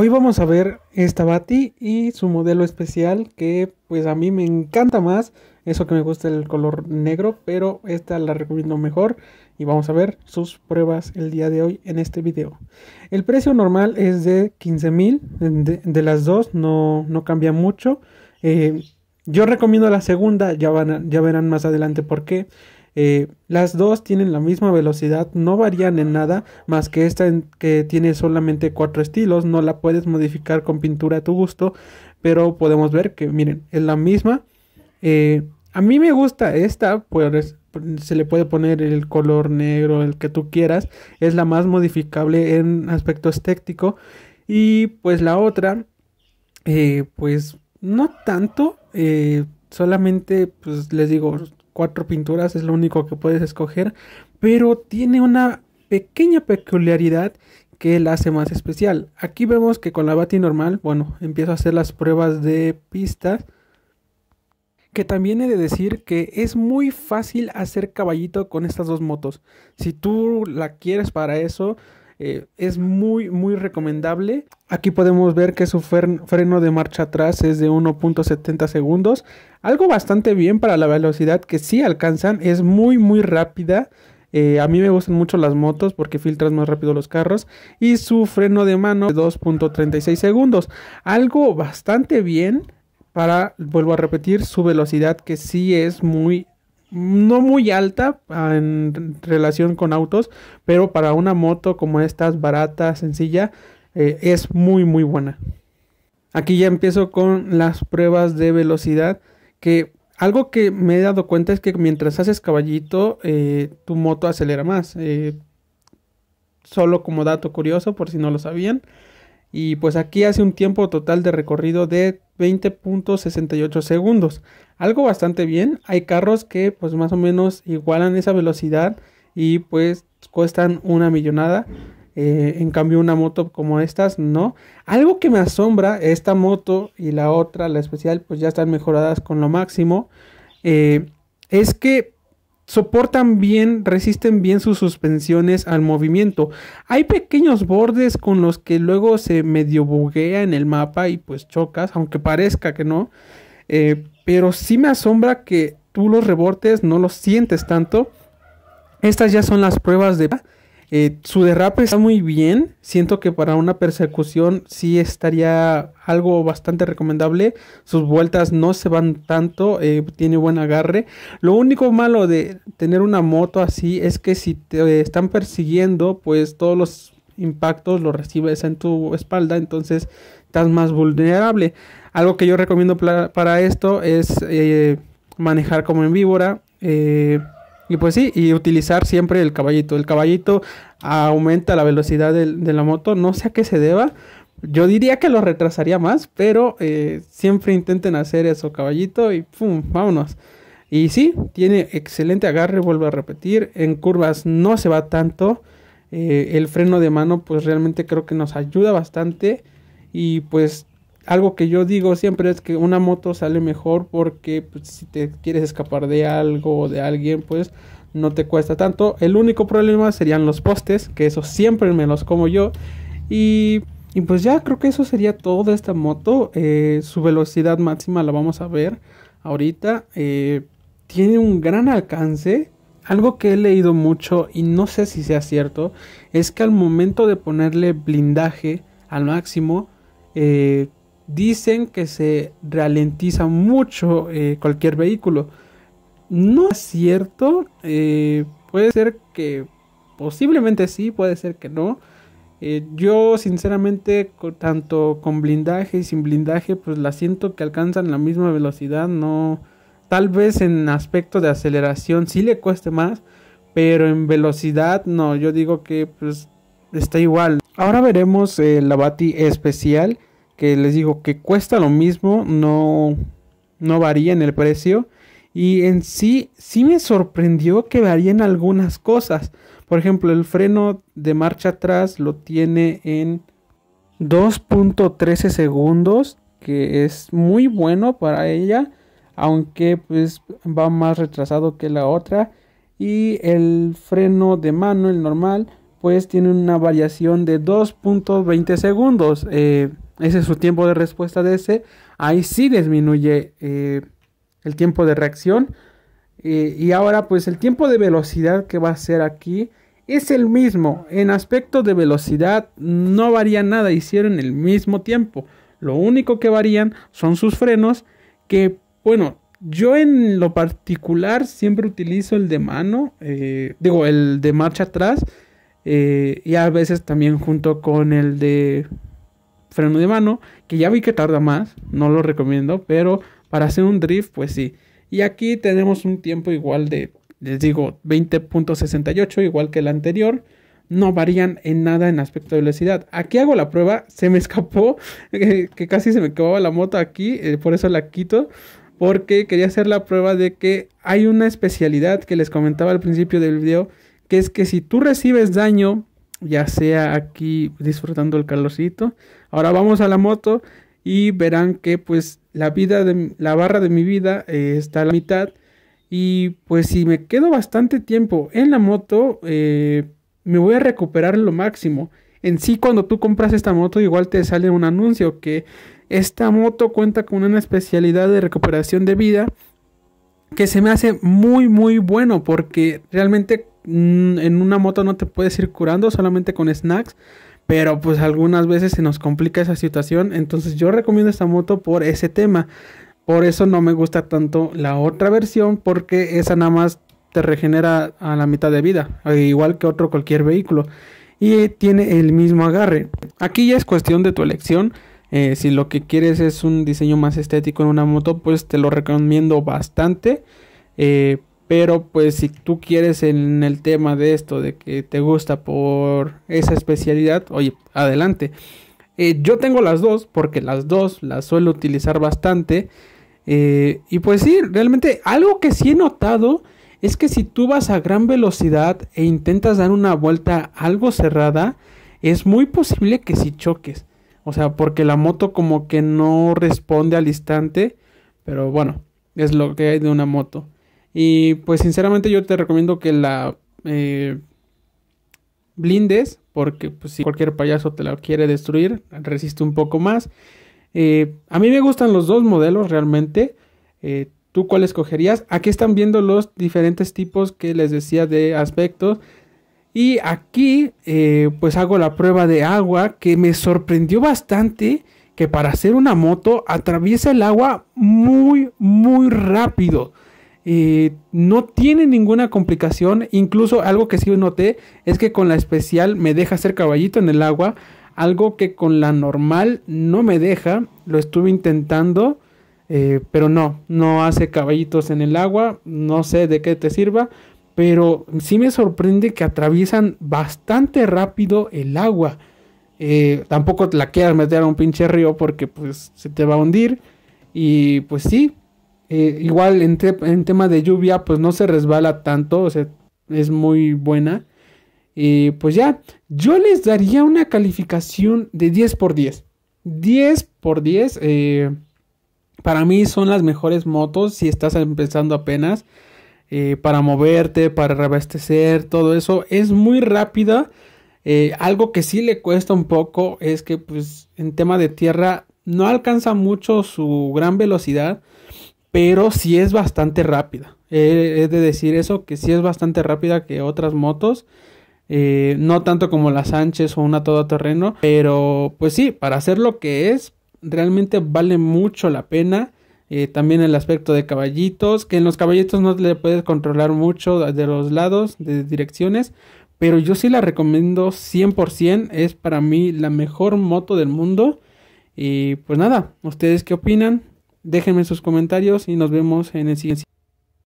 Hoy vamos a ver esta Bati y su modelo especial que pues a mí me encanta más, eso que me gusta el color negro, pero esta la recomiendo mejor y vamos a ver sus pruebas el día de hoy en este video. El precio normal es de 15.000 de, de, las dos, no, cambia mucho. Eh, yo recomiendo la segunda, ya, van ya verán más adelante por qué. Eh, las dos tienen la misma velocidad, no varían en nada, más que esta que tiene solamente cuatro estilos, no la puedes modificar con pintura a tu gusto, pero podemos ver que, miren, es la misma. Eh, a mí me gusta esta, pues se le puede poner el color negro, el que tú quieras, es la más modificable en aspecto estético. Y pues la otra, eh, pues no tanto, solamente pues les digo, cuatro pinturas, es lo único que puedes escoger, pero tiene una pequeña peculiaridad que la hace más especial. Aquí vemos que con la Bati normal, bueno, empiezo a hacer las pruebas de pistas. Que también he de decir que es muy fácil hacer caballito con estas dos motos. Si tú la quieres para eso, eh, es muy, muy recomendable. Aquí podemos ver que su freno de marcha atrás es de 1.70 segundos. Algo bastante bien para la velocidad que sí alcanzan. Es muy, muy rápida. Eh, a mí me gustan mucho las motos porque filtras más rápido los carros. Y su freno de mano de 2.36 segundos. Algo bastante bien para, vuelvo a repetir, su velocidad que sí es muy no muy alta ah, en relación con autos, pero para una moto como estas, barata, sencilla, eh, es muy muy buena. Aquí ya empiezo con las pruebas de velocidad, que algo que me he dado cuenta es que mientras haces caballito, eh, tu moto acelera más. Eh, solo como dato curioso, por si no lo sabían y pues aquí hace un tiempo total de recorrido de 20.68 segundos. Algo bastante bien. Hay carros que pues más o menos igualan esa velocidad y pues cuestan una millonada. Eh, en cambio una moto como estas no. Algo que me asombra, esta moto y la otra, la especial, pues ya están mejoradas con lo máximo. Eh, es que soportan bien, resisten bien sus suspensiones al movimiento. Hay pequeños bordes con los que luego se medio buguea en el mapa y pues chocas, aunque parezca que no. Eh, pero sí me asombra que tú los rebortes no los sientes tanto. Estas ya son las pruebas de... Eh, su derrape está muy bien. Siento que para una persecución sí estaría algo bastante recomendable. Sus vueltas no se van tanto. Eh, tiene buen agarre. Lo único malo de tener una moto así es que si te están persiguiendo, pues todos los impactos los recibes en tu espalda. Entonces estás más vulnerable. Algo que yo recomiendo para esto es eh, manejar como en víbora. Y pues sí, y utilizar siempre el caballito. El caballito aumenta la velocidad de, la moto, no sé a qué se deba. Yo diría que lo retrasaría más, pero eh, siempre intenten hacer eso, caballito, y pum, vámonos. Y sí, tiene excelente agarre, vuelvo a repetir. En curvas no se va tanto. Eh, el freno de mano, pues realmente creo que nos ayuda bastante. Y pues algo que yo digo siempre es que una moto sale mejor porque pues, si te quieres escapar de algo o de alguien, pues no te cuesta tanto. El único problema serían los postes, que eso siempre me los como yo. Y, y pues ya creo que eso sería todo de esta moto. Eh, su velocidad máxima la vamos a ver ahorita. Eh, tiene un gran alcance. Algo que he leído mucho y no sé si sea cierto es que al momento de ponerle blindaje al máximo, eh, dicen que se ralentiza mucho eh, cualquier vehículo. No es cierto, eh, puede ser que posiblemente sí, puede ser que no. Eh, yo sinceramente, tanto con blindaje y sin blindaje, pues la siento que alcanzan la misma velocidad, no... Tal vez en aspecto de aceleración sí le cueste más, pero en velocidad no, yo digo que pues está igual. Ahora veremos la Bati especial que les digo que cuesta lo mismo, no, no varía en el precio. Y en sí, sí me sorprendió que varían algunas cosas. Por ejemplo, el freno de marcha atrás lo tiene en 2.13 segundos, que es muy bueno para ella, aunque pues va más retrasado que la otra. Y el freno de mano, el normal, pues tiene una variación de 2.20 segundos. Eh, ese es su tiempo de respuesta de ese. Ahí sí disminuye eh, el tiempo de reacción. Eh, y ahora pues el tiempo de velocidad que va a ser aquí es el mismo. En aspecto de velocidad no varía nada. Hicieron el mismo tiempo. Lo único que varían son sus frenos que bueno yo en lo particular siempre utilizo el de mano. digo el de marcha atrás eh, y a veces también junto con el de freno de mano, que ya vi que tarda más, no lo recomiendo, pero para hacer un drift, pues sí. Y aquí tenemos un tiempo igual de, les digo, 20.68, igual que el anterior. No varían en nada en aspecto de velocidad. Aquí hago la prueba, se me escapó, eh, que, casi se me quedaba la moto aquí, eh, por eso la quito porque quería hacer la prueba de que hay una especialidad que les comentaba al principio del video que es que si tú recibes daño, ya sea aquí disfrutando el calorcito, ahora vamos a la moto y verán que pues la vida de la barra de mi vida eh, está a la mitad y pues si me quedo bastante tiempo en la moto eh, me voy a recuperar lo máximo. En sí cuando tú compras esta moto igual te sale un anuncio que esta moto cuenta con una especialidad de recuperación de vida que se me hace muy muy bueno porque realmente en una moto no te puedes ir curando solamente con snacks. Pero pues algunas veces se nos complica esa situación. Entonces yo recomiendo esta moto por ese tema. Por eso no me gusta tanto la otra versión. Porque esa nada más te regenera a la mitad de vida. Igual que otro cualquier vehículo. Y tiene el mismo agarre. Aquí ya es cuestión de tu elección. Eh, si lo que quieres es un diseño más estético en una moto, pues te lo recomiendo bastante. Eh, pero pues si tú quieres en el tema de esto, de que te gusta por esa especialidad, oye, adelante. Eh, yo tengo las dos porque las dos las suelo utilizar bastante. Eh, y pues sí, realmente algo que sí he notado es que si tú vas a gran velocidad e intentas dar una vuelta algo cerrada, es muy posible que si choques. O sea, porque la moto como que no responde al instante. Pero bueno, es lo que hay de una moto. Y pues sinceramente yo te recomiendo que la eh, blindes, porque pues, si cualquier payaso te la quiere destruir, resiste un poco más. Eh, a mí me gustan los dos modelos realmente. Eh, ¿Tú cuál escogerías? Aquí están viendo los diferentes tipos que les decía de aspectos. Y aquí pues hago la prueba de agua que me sorprendió bastante que para hacer una moto atraviesa el agua muy muy rápido. Eh, no tiene ninguna complicación. Incluso algo que sí noté es que con la especial me deja hacer caballito en el agua. Algo que con la normal no me deja. Lo estuve intentando. Eh, pero no, no hace caballitos en el agua. No sé de qué te sirva. Pero sí me sorprende que atraviesan bastante rápido el agua. Eh, tampoco la quieras meter a un pinche río porque pues se te va a hundir. Y pues sí, eh, igual en, tema de lluvia, pues no se resbala tanto, o sea, es muy buena. Y eh, pues ya, yo les daría una calificación de 10 por 10. 10 por 10, eh, para mí son las mejores motos si estás empezando apenas. para moverte, para reabastecer, todo eso. Es muy rápida. algo que sí le cuesta un poco es que pues en tema de tierra no alcanza mucho su gran velocidad pero sí es bastante rápida. He es de decir eso, que sí es bastante rápida que otras motos. Eh, no tanto como la Sánchez o una todoterreno, pero pues sí, para hacer lo que es, realmente vale mucho la pena. Eh, también el aspecto de caballitos, que en los caballitos no le puedes controlar mucho de los lados, de direcciones, pero yo sí la recomiendo 100%, es para mí la mejor moto del mundo. Y pues nada, ¿ustedes qué opinan? Déjenme sus comentarios y nos vemos en el siguiente.